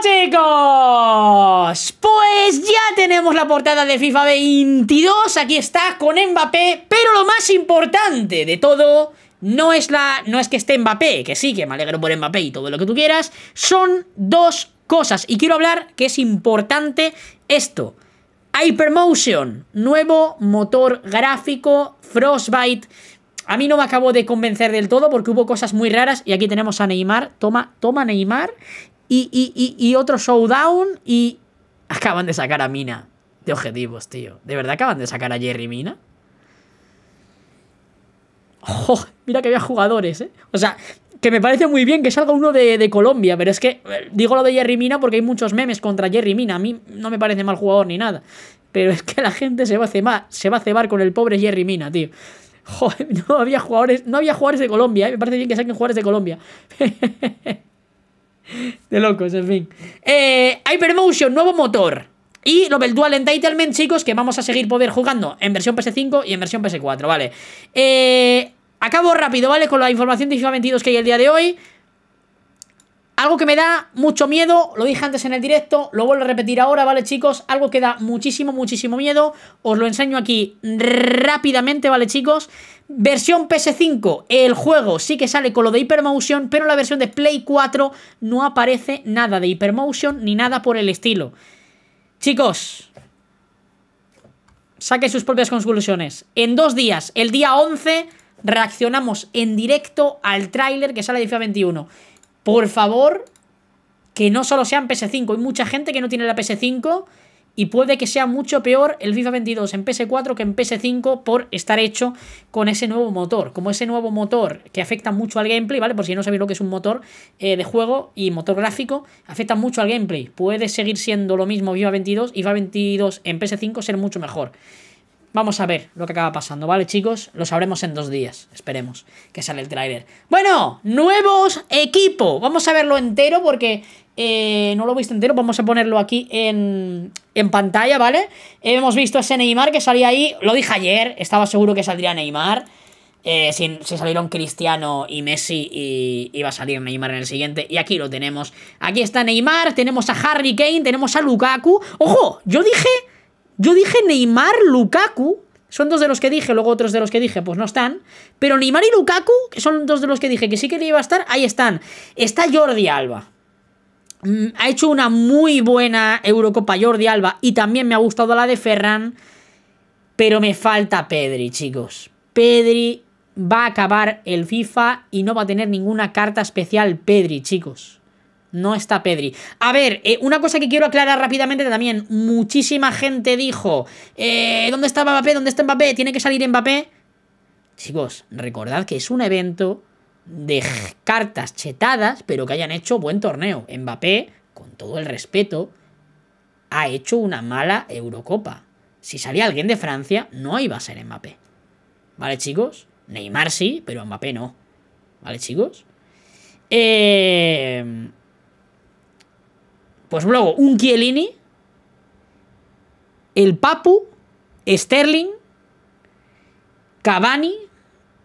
chicos, pues ya tenemos la portada de FIFA 22, aquí está con Mbappé, pero lo más importante de todo no es, la, no es que esté Mbappé, que sí, que me alegro por Mbappé y todo lo que tú quieras, son dos cosas y quiero hablar que es importante esto. Hypermotion, nuevo motor gráfico, Frostbite, a mí no me acabo de convencer del todo porque hubo cosas muy raras y aquí tenemos a Neymar, toma, toma Neymar y, otro showdown y acaban de sacar a Mina de objetivos, tío. ¿De verdad acaban de sacar a Jerry Mina? mira que había jugadores, ¿eh? O sea, que me parece muy bien que salga uno de, Colombia, pero es que eh, digo lo de Jerry Mina porque hay muchos memes contra Jerry Mina. A mí no me parece mal jugador ni nada. Pero es que la gente se va a cebar, se va a cebar con el pobre Jerry Mina, tío. Joder, no había jugadores, no había jugadores de Colombia, ¿eh? me parece bien que saquen jugadores de Colombia. de locos, en fin. Eh, Hypermotion, nuevo motor. Y lo del Dual Entitlement, chicos, que vamos a seguir poder jugando en versión PS5 y en versión PS4, ¿vale? Eh, acabo rápido, ¿vale? Con la información de FIFA 22 que hay el día de hoy. Algo que me da mucho miedo, lo dije antes en el directo, lo vuelvo a repetir ahora, ¿vale, chicos? Algo que da muchísimo, muchísimo miedo. Os lo enseño aquí rápidamente, ¿vale, chicos? Versión PS5, el juego sí que sale con lo de Hypermotion, pero la versión de Play 4 no aparece nada de Hypermotion ni nada por el estilo. Chicos, saquen sus propias conclusiones. En dos días, el día 11, reaccionamos en directo al tráiler que sale de FIFA 21. Por favor, que no solo sea en PS5. Hay mucha gente que no tiene la PS5 y puede que sea mucho peor el FIFA 22 en PS4 que en PS5 por estar hecho con ese nuevo motor. Como ese nuevo motor que afecta mucho al gameplay, ¿vale? Por si no sabéis lo que es un motor eh, de juego y motor gráfico, afecta mucho al gameplay. Puede seguir siendo lo mismo FIFA 22 y FIFA 22 en PS5 ser mucho mejor. Vamos a ver lo que acaba pasando, ¿vale, chicos? Lo sabremos en dos días, esperemos que sale el trailer. Bueno, nuevos equipos. Vamos a verlo entero porque eh, no lo he visto entero. Vamos a ponerlo aquí en, pantalla, ¿vale? Hemos visto ese Neymar que salía ahí. Lo dije ayer, estaba seguro que saldría Neymar. Eh, si, si, salieron Cristiano y Messi y iba a salir Neymar en el siguiente. Y aquí lo tenemos. Aquí está Neymar, tenemos a Harry Kane, tenemos a Lukaku. ¡Ojo! Yo dije yo dije Neymar, Lukaku, son dos de los que dije, luego otros de los que dije, pues no están. Pero Neymar y Lukaku, que son dos de los que dije que sí que iba a estar, ahí están. Está Jordi Alba. Mm, ha hecho una muy buena Eurocopa Jordi Alba y también me ha gustado la de Ferran. Pero me falta Pedri, chicos. Pedri va a acabar el FIFA y no va a tener ninguna carta especial Pedri, chicos. No está Pedri. A ver, eh, una cosa que quiero aclarar rápidamente también. Muchísima gente dijo, eh, ¿dónde está Mbappé? ¿Dónde está Mbappé? ¿Tiene que salir Mbappé? Chicos, recordad que es un evento de cartas chetadas, pero que hayan hecho buen torneo. Mbappé, con todo el respeto, ha hecho una mala Eurocopa. Si salía alguien de Francia, no iba a ser Mbappé. ¿Vale, chicos? Neymar sí, pero Mbappé no. ¿Vale, chicos? Eh... Pues luego, un Chiellini, el Papu, Sterling, Cavani,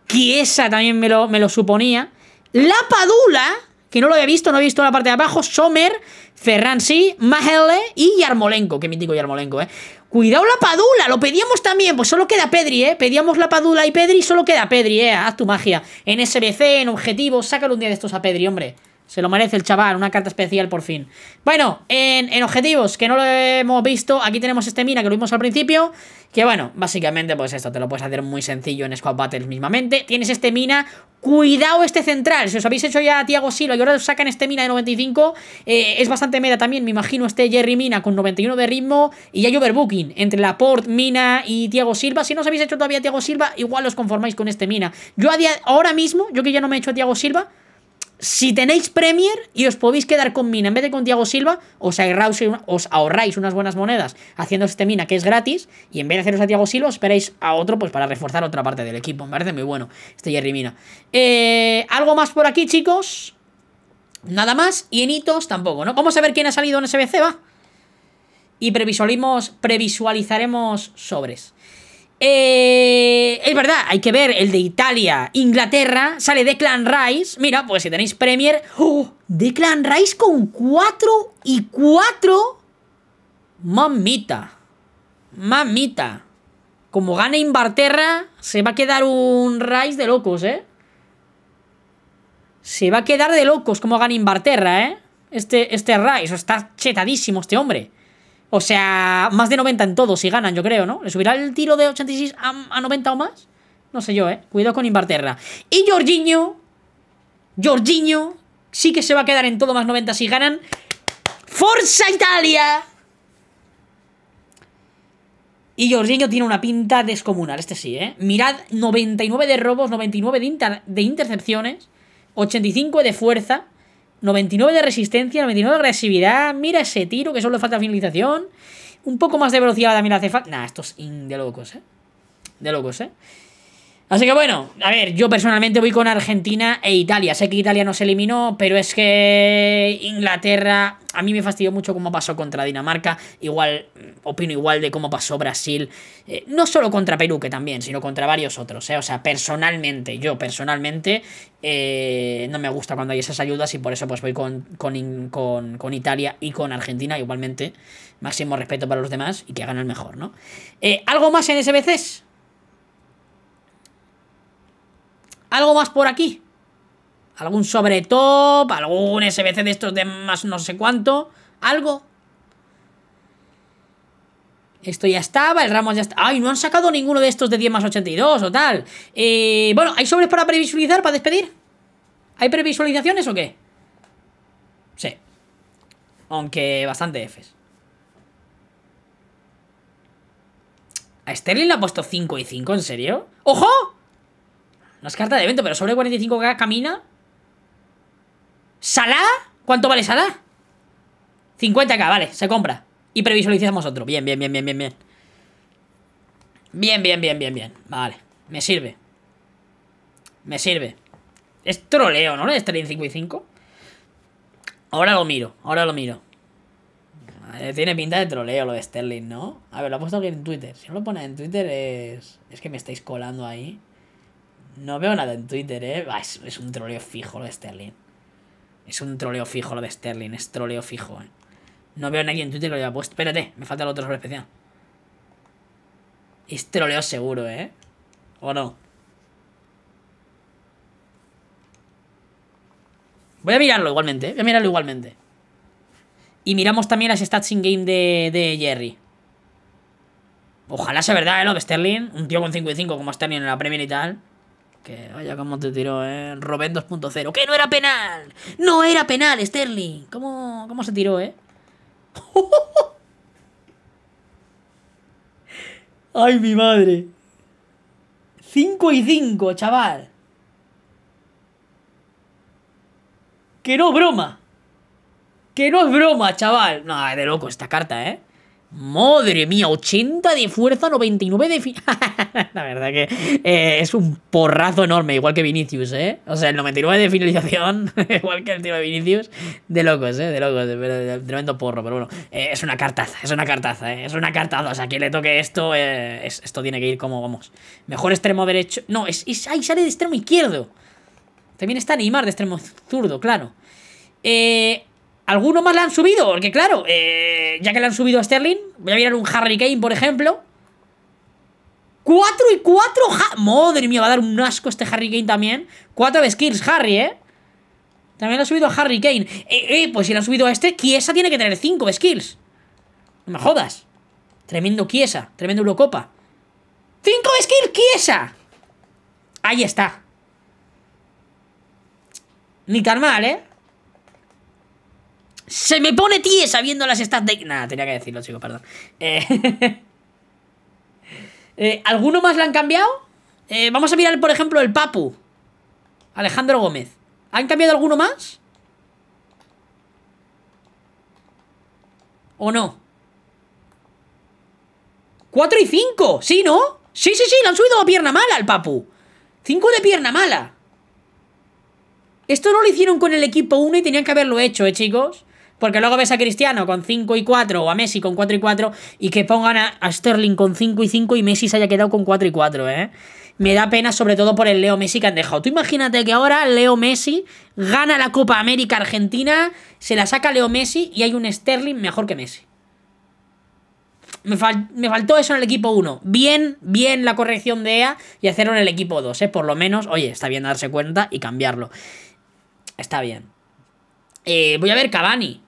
Chiesa también me lo, me lo suponía, La Padula, que no lo había visto, no había visto la parte de abajo, Sommer, Ferran sí, Mahele y Yarmolenko, que mítico Yarmolenko, ¿eh? Cuidado la Padula, lo pedíamos también, pues solo queda Pedri, ¿eh? Pedíamos la Padula y Pedri, solo queda Pedri, ¿eh? Haz tu magia. En SBC, en objetivos, sácalo un día de estos a Pedri, hombre. Se lo merece el chaval, una carta especial por fin. Bueno, en, objetivos, que no lo hemos visto, aquí tenemos este mina que lo vimos al principio. Que bueno, básicamente pues esto, te lo puedes hacer muy sencillo en Squad Battles mismamente. Tienes este mina, cuidado este central. Si os habéis hecho ya a Tiago Silva y ahora os sacan este mina de 95, eh, es bastante meta también, me imagino, este Jerry Mina con 91 de ritmo. Y hay overbooking entre la Port Mina y Tiago Silva. Si no os habéis hecho todavía a Tiago Silva, igual os conformáis con este mina. Yo a ahora mismo, yo que ya no me he hecho a Tiago Silva... Si tenéis Premier y os podéis quedar con Mina en vez de con Thiago Silva, os ahorráis, os ahorráis unas buenas monedas haciendo este Mina que es gratis y en vez de haceros a Thiago Silva esperáis a otro pues para reforzar otra parte del equipo. Me parece muy bueno este Jerry Mina. Eh, ¿Algo más por aquí, chicos? Nada más. Y en hitos tampoco, ¿no? Vamos a ver quién ha salido en SBC, va. Y previsualizaremos sobres. Eh, es verdad, hay que ver el de Italia. Inglaterra sale de Clan Rice. Mira, pues si tenéis Premier. ¡oh! De Clan Rice con 4 y 4. Mamita. Mamita. Como gane Inbarterra, se va a quedar un Rice de locos, ¿eh? Se va a quedar de locos como gane Inbarterra, ¿eh? Este, este Rice. Está chetadísimo este hombre. O sea, más de 90 en todo si ganan, yo creo, ¿no? ¿Le subirá el tiro de 86 a, 90 o más? No sé yo, ¿eh? Cuidado con Inverterra. Y Jorginho. Jorginho. Sí que se va a quedar en todo más 90 si ganan. ¡Forza Italia! Y Jorginho tiene una pinta descomunal, este sí, ¿eh? Mirad, 99 de robos, 99 de intercepciones, 85 de fuerza. 99 de resistencia, 99 de agresividad. Mira ese tiro que solo le falta finalización. Un poco más de velocidad también hace falta. Nah, esto es de locos, ¿eh? De locos, ¿eh? Así que bueno, a ver, yo personalmente voy con Argentina e Italia. Sé que Italia no se eliminó, pero es que Inglaterra a mí me fastidió mucho cómo pasó contra Dinamarca. Igual, mm, opino igual de cómo pasó Brasil. Eh, no solo contra Perú, que también, sino contra varios otros. Eh. O sea, personalmente, yo personalmente, eh, no me gusta cuando hay esas ayudas y por eso pues voy con, con Italia y con Argentina igualmente. Máximo respeto para los demás y que hagan el mejor, ¿no? ¿Algo más en SBCs? algo más por aquí. Algún sobretop, algún SBC de estos de más no sé cuánto. Algo. Esto ya estaba, el ramo ya está. ¡Ay, no han sacado ninguno de estos de 10 más 82 o tal! Eh, bueno, ¿hay sobres para previsualizar, para despedir? ¿Hay previsualizaciones o qué? Sí. Aunque bastante Fs. ¿A Sterling le ha puesto 5 y 5? ¿En serio? ¡Ojo! No es carta de evento, pero sobre 45k camina. ¿Sala? ¿Cuánto vale Sala? 50k, vale, se compra. Y previsualizamos otro. Bien, bien, bien, bien, bien, bien. Bien, bien, bien, bien, bien. Vale, me sirve. Me sirve. Es troleo, ¿no? Lo de 5 y 5. Ahora lo miro, ahora lo miro. Tiene pinta de troleo lo de Sterling, ¿no? A ver, lo ha puesto aquí en Twitter. Si no lo pone en Twitter es... Es que me estáis colando ahí. No veo nada en Twitter, ¿eh? es, un troleo fijo lo de Sterling. Es un troleo fijo lo de Sterling, es troleo fijo, ¿eh? No veo a nadie en Twitter que lo haya puesto. Espérate, me falta el otro sobre especial. Es troleo seguro, ¿eh? ¿O no? Voy a mirarlo igualmente, ¿eh? voy a mirarlo igualmente. Y miramos también las stats in-game de, Jerry. Ojalá sea verdad, ¿eh? Lo de Sterling. Un tío con 5 y 5 como Sterling en la Premier y tal. Que vaya como te tiró, ¿eh? Robén 2.0. ¡Que no era penal! ¡No era penal, Sterling! ¿Cómo, se tiró, eh? ¡Ay, mi madre! 5 y 5, chaval. Que no broma. Que no es broma, chaval. No, de loco esta carta, ¿eh? Madre mía, 80 de fuerza, 99 de... la verdad que eh, es un porrazo enorme, igual que Vinicius, ¿eh? O sea, el 99 de finalización, igual que el tiro de Vinicius, de locos, ¿eh? De locos, de, tremendo porro, pero bueno, eh, es una cartaza, es una cartaza, ¿eh? Es una cartaza, o sea, quien le toque esto, eh, esto tiene que ir como, vamos, mejor extremo derecho... No, es, ahí sale de extremo izquierdo. También está Neymar de extremo zurdo, claro. Eh, alguno más la han subido, porque claro, eh, ya que le han subido a Sterling, voy a mirar un Harry Kane, por ejemplo. 4 y 4 Madre mía, va a dar un asco este Harry Kane también. 4 skills, Harry, ¿eh? También lo eh, eh, pues ha subido a Harry Kane. Eh, pues si le han subido a este, Kiesa tiene que tener 5 skills. No me jodas. Tremendo Kiesa, tremendo Eurocopa. 5 skills, Kiesa. Ahí está. Ni tan mal, ¿eh? Se me pone tiesa sabiendo las stats de... Nada, tenía que decirlo, chicos, perdón. Eh, eh, ¿Alguno más la han cambiado? Eh, vamos a mirar, por ejemplo, el Papu. Alejandro Gómez. ¿Han cambiado alguno más? ¿O no? 4 y 5, ¿sí, no? Sí, sí, sí, le han subido a pierna mala al Papu. 5 de pierna mala. Esto no lo hicieron con el equipo 1 y tenían que haberlo hecho, ¿eh, chicos? Porque luego ves a Cristiano con 5 y 4 o a Messi con 4 y 4 y que pongan a, Sterling con 5 y 5 y Messi se haya quedado con 4 y 4, ¿eh? Me da pena sobre todo por el Leo Messi que han dejado. Tú imagínate que ahora Leo Messi gana la Copa América Argentina, se la saca Leo Messi y hay un Sterling mejor que Messi. Me, faltó eso en el equipo 1. Bien, bien la corrección de EA y hacerlo en el equipo 2, ¿eh? Por lo menos, oye, está bien darse cuenta y cambiarlo. Está bien. Eh, voy a ver Cavani.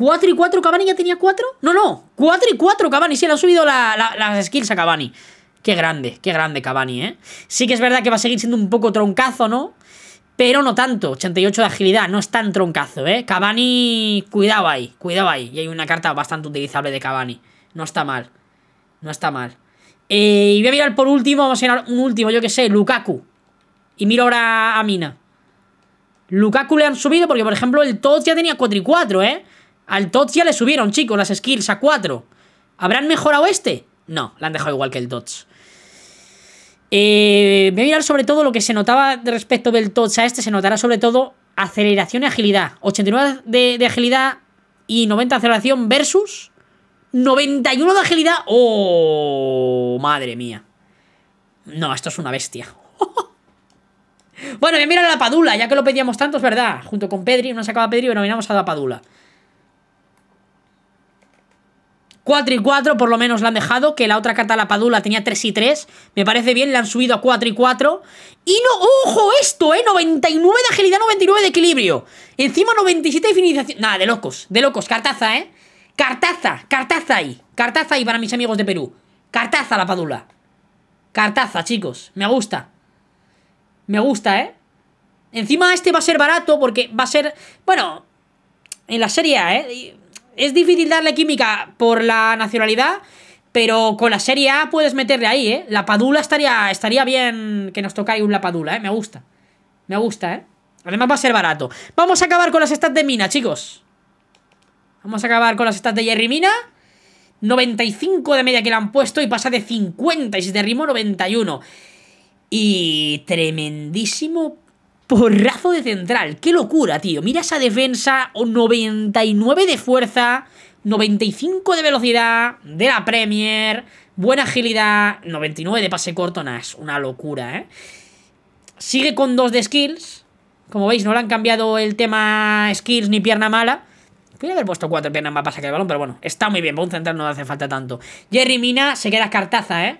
¿4 y 4 Cavani ya tenía 4? No, no, 4 y 4 Cavani, sí, le han subido las skills a Cavani. Qué grande, qué grande Cavani, ¿eh? Sí que es verdad que va a seguir siendo un poco troncazo, ¿no? Pero no tanto, 88 de agilidad, no es tan troncazo, ¿eh? Cavani, cuidado ahí, cuidado ahí. Y hay una carta bastante utilizable de Cavani. No está mal, no está mal. Eh, y voy a mirar por último, vamos a mirar un último, yo qué sé, Lukaku. Y miro ahora a Mina. Lukaku le han subido porque, por ejemplo, el Todd ya tenía 4 y 4, ¿eh? Al Tots ya le subieron, chicos, las skills a 4. ¿Habrán mejorado este? No, la han dejado igual que el Tots. Eh, voy a mirar sobre todo lo que se notaba respecto del Tots a este. Se notará sobre todo aceleración y agilidad. 89 de, de agilidad y 90 de aceleración versus 91 de agilidad. ¡Oh! Madre mía. No, esto es una bestia. bueno, voy a mirar la Padula, ya que lo pedíamos tanto, es verdad. Junto con Pedri, no sacaba Pedri, pero nominamos a la Padula. 4 y 4 por lo menos la han dejado, que la otra carta la Padula tenía 3 y 3. Me parece bien, la han subido a 4 y 4. Y no, ojo esto, ¿eh? 99 de agilidad, 99 de equilibrio. Encima 97 de finalización. Nada, de locos, de locos. Cartaza, ¿eh? Cartaza, cartaza ahí. Cartaza ahí para mis amigos de Perú. Cartaza la Padula. Cartaza, chicos. Me gusta. Me gusta, ¿eh? Encima este va a ser barato porque va a ser... Bueno, en la Serie A, ¿eh? es difícil darle química por la nacionalidad, pero con la Serie A puedes meterle ahí, ¿eh? La Padula estaría, estaría bien que nos tocáis un La Padula, ¿eh? Me gusta. Me gusta, ¿eh? Además va a ser barato. Vamos a acabar con las stats de Mina, chicos. Vamos a acabar con las stats de Jerry Mina. 95 de media que le han puesto y pasa de 50 y se derrimó 91. Y tremendísimo Porrazo de central. ¡Qué locura, tío! Mira esa defensa. 99 de fuerza. 95 de velocidad. De la Premier. Buena agilidad. 99 de pase corto. nada es una locura, ¿eh? Sigue con 2 de skills. Como veis, no le han cambiado el tema skills ni pierna mala. Podría haber puesto cuatro piernas más para sacar el balón, pero bueno, está muy bien. Para un central no hace falta tanto. Jerry Mina se queda cartaza, ¿eh?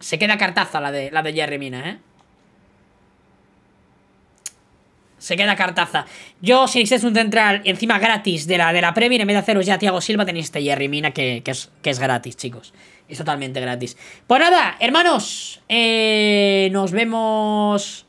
Se queda cartaza la de, la de Jerry Mina, ¿eh? Se queda Cartaza. Yo, si es un central encima gratis de la, de la Premier, en vez de haceros ya Tiago Silva, tenéis este Jerry Mina, que, que, es, gratis, chicos. Es totalmente gratis. Pues nada, hermanos, eh, nos vemos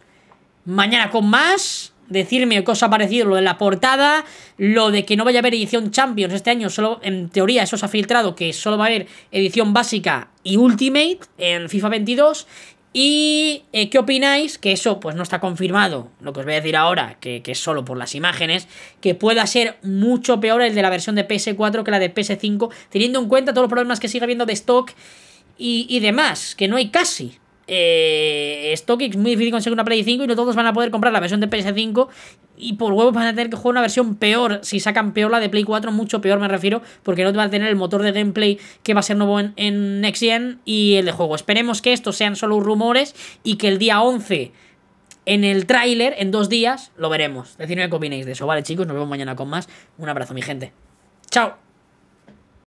mañana con más. Decirme qué os ha parecido lo de la portada, lo de que no vaya a haber edición Champions este año, solo en teoría eso se ha filtrado, que solo va a haber edición básica y Ultimate en FIFA 22 ¿Y eh, qué opináis? Que eso pues no está confirmado, lo que os voy a decir ahora, que, es solo por las imágenes, que pueda ser mucho peor el de la versión de PS4 que la de PS5, teniendo en cuenta todos los problemas que sigue habiendo de stock y, demás, que no hay casi. Eh, stock es muy difícil conseguir una Play 5 y no todos van a poder comprar la versión de PS5 y por huevos van a tener que jugar una versión peor. Si sacan peor la de Play 4, mucho peor me refiero, porque no va a tener el motor de gameplay que va a ser nuevo en, Next Gen y el de juego. Esperemos que estos sean solo rumores y que el día 11 en el tráiler, en dos días, lo veremos. Decidme qué opináis de eso, ¿vale, chicos? Nos vemos mañana con más. Un abrazo, mi gente. ¡Chao!